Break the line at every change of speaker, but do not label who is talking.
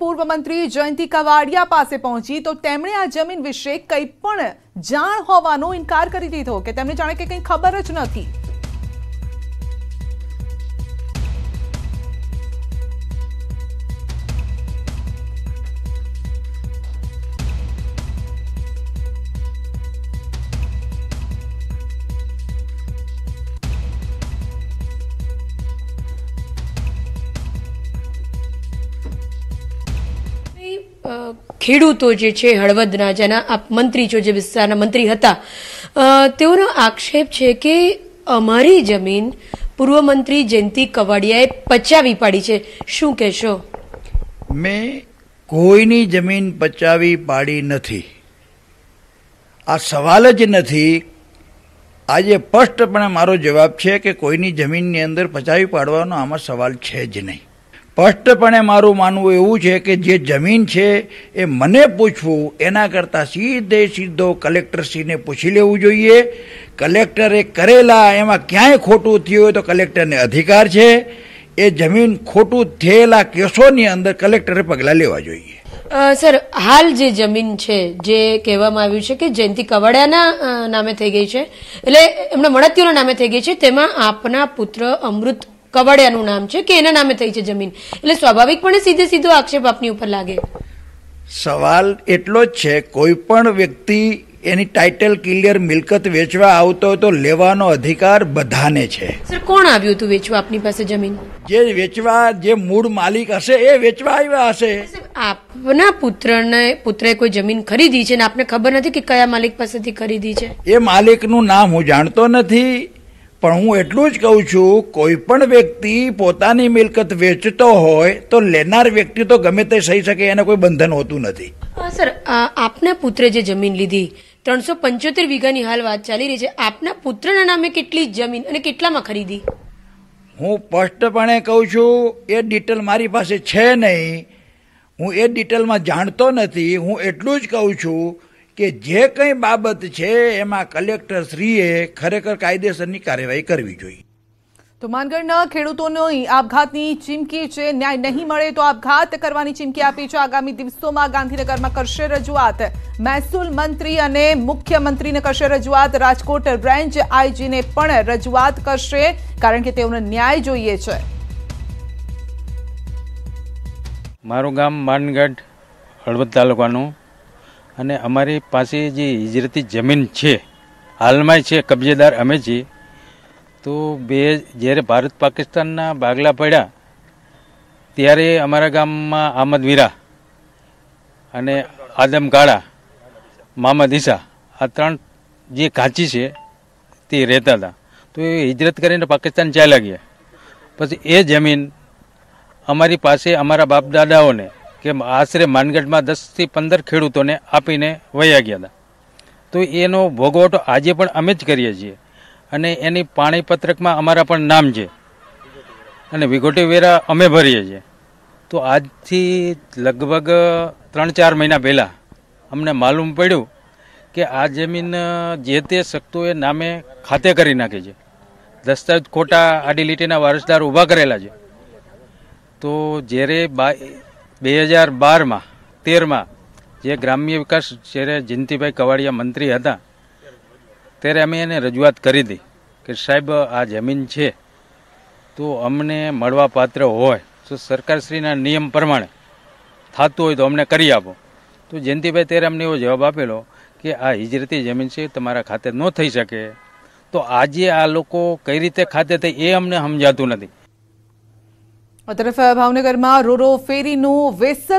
પૂર્વ મંત્રી જયંતિ કવાડિયા પાસે પહોંચી તો તેમણે આ જમીન વિશે કંઈ પણ જાણ હોવાનો ઇનકાર કરી દીધો કે તેમને જાણે કે કંઈ ખબર જ નથી
ખેડૂતો જે છે હળવદના જેના મંત્રી છો જે વિસ્તારના મંત્રી હતા તેઓનો આક્ષેપ છે કે અમારી જમીન પૂર્વ મંત્રી જયંતિ કવાડિયાએ પચાવી પાડી છે શું કહેશો
મેં કોઈની જમીન પચાવી પાડી નથી આ સવાલ જ નથી આજે સ્પષ્ટપણે મારો જવાબ છે કે કોઈની જમીનની અંદર પચાવી પાડવાનો આમાં સવાલ છે જ નહીં સ્પષ્ટપણે મારું માનવું એવું છે કે જે જમીન છે એ મને પૂછવું એના કરતાં સીધે સીધો કલેક્ટરશ્રીને પૂછી લેવું જોઈએ કલેક્ટરે કરેલા એમાં ક્યાંય ખોટું થયું હોય તો કલેક્ટરને અધિકાર છે એ જમીન ખોટું થયેલા કેસોની અંદર કલેક્ટરે પગલાં લેવા જોઈએ
સર હાલ જે જમીન છે જે કહેવામાં આવ્યું છે કે જયંતિ કવાડિયાના નામે થઈ ગઈ છે એટલે એમના મળતીઓના નામે થઈ ગઈ છે તેમાં આપના પુત્ર અમૃત કવાડિયાનું નામ છે કે એના નામે થઈ છે જમીન એટલે સ્વાભાવિકપણે સીધે સીધો આક્ષેપ આપની ઉપર લાગે
સવાલ એટલો જ છે કોઈ પણ વ્યક્તિ એની ટાઇટલ ક્લિયર મિલકત વેચવા આવતો હોય તો લેવાનો અધિકાર બધાને છે
સર કોણ આવ્યું હતું વેચવા આપની પાસે જમીન
જે વેચવા જે મૂળ માલિક હશે એ વેચવા આવ્યા હશે
આપના પુત્રને પુત્રે કોઈ જમીન ખરીદી છે ને આપને ખબર નથી કે કયા માલિક પાસેથી ખરીદી છે
એ માલિકનું નામ હું જાણતો નથી પણ હું એટલું જ કહું છું કોઈ પણ વ્યક્તિ પોતાની મિલકત વેચતો હોય તો લેનાર વ્યક્તિ તો ગમે તે સહી શકે એને કોઈ બંધન હોતું નથી
સર આપના પુત્રે જે જમીન લીધી ત્રણસો પંચોતેર વીઘાની હાલ વાત ચાલી રહી છે આપના પુત્રના નામે કેટલી જમીન અને કેટલામાં ખરીદી
હું સ્પષ્ટપણે કહું છું એ ડિટેલ મારી પાસે છે નહીં હું એ ડિટેલમાં જાણતો નથી હું એટલું જ કહું છું કે જે કંઈ બાબત છે એમાં કલેક્ટર શ્રીએ ખરેખર કાયદેસરની કાર્યવાહી કરવી જોઈએ
તો માનગઢના ખેડૂતોનો આપઘાતની ચીમકી છે ન્યાય નહીં મળે તો આપઘાત કરવાની ચીમકી આપી છે આગામી દિવસોમાં ગાંધીનગરમાં કરશે રજૂઆત મહેસૂલ મંત્રી અને મુખ્યમંત્રીને કરશે રજૂઆત રાજકોટ બ્રાન્ચ આઈજીને પણ રજૂઆત કરશે કારણ કે તેઓને ન્યાય જોઈએ છે
મારું ગામ માનગઢ હળવદ તાલુકાનું અને અમારી પાસે જે હિજરતી જમીન છે હાલમાં છે કબજેદાર અમે છીએ તો બે જ્યારે ભારત પાકિસ્તાનના બાગલા પડ્યા ત્યારે અમારા ગામમાં આમદ વીરા અને આદમ કાળા મામદ ઈસા આ ત્રણ જે કાચી છે તે રહેતા હતા તો એ હિજરત કરીને પાકિસ્તાન ચાલ્યા ગયા પછી એ જમીન અમારી પાસે અમારા બાપ દાદાઓને કે આશરે માનગઢમાં દસથી પંદર ખેડૂતોને આપીને વયા ગયા હતા તો એનો ભોગવટો આજે પણ અમે જ કરીએ છીએ અને એની પાણીપત્રકમાં અમારા પણ નામ છે અને વિઘોટી વેરા અમે ભરીએ છીએ તો આજથી લગભગ ત્રણ ચાર મહિના પહેલાં અમને માલુમ પડ્યું કે આ જમીન જે તે શક્તોએ નામે ખાતે કરી નાખે છે દસ્તાવેજ ખોટા આડી લીટીના વારસદાર ઊભા કરેલા છે તો જ્યારે બા બે હજાર બારમાં તેરમાં જે ગ્રામ્ય વિકાસ જ્યારે જયંતિભાઈ કવાડિયા મંત્રી હતા ત્યારે અમે એને રજૂઆત કરી હતી કે સાહેબ આ જમીન છે તો અમને મળવાપાત્ર હોય તો સરકારશ્રીના નિયમ પ્રમાણે થતું હોય તો અમને કરી આપો તો જયંતિભાઈ ત્યારે અમને એવો જવાબ આપેલો કે આ હિજરતી જમીન છે તમારા ખાતે ન થઈ શકે તો આજે આ લોકો કઈ રીતે ખાતે થઈ એ અમને સમજાતું નથી
તરફ ભાવનગરમાં રોરો ફેરીનું વેસલ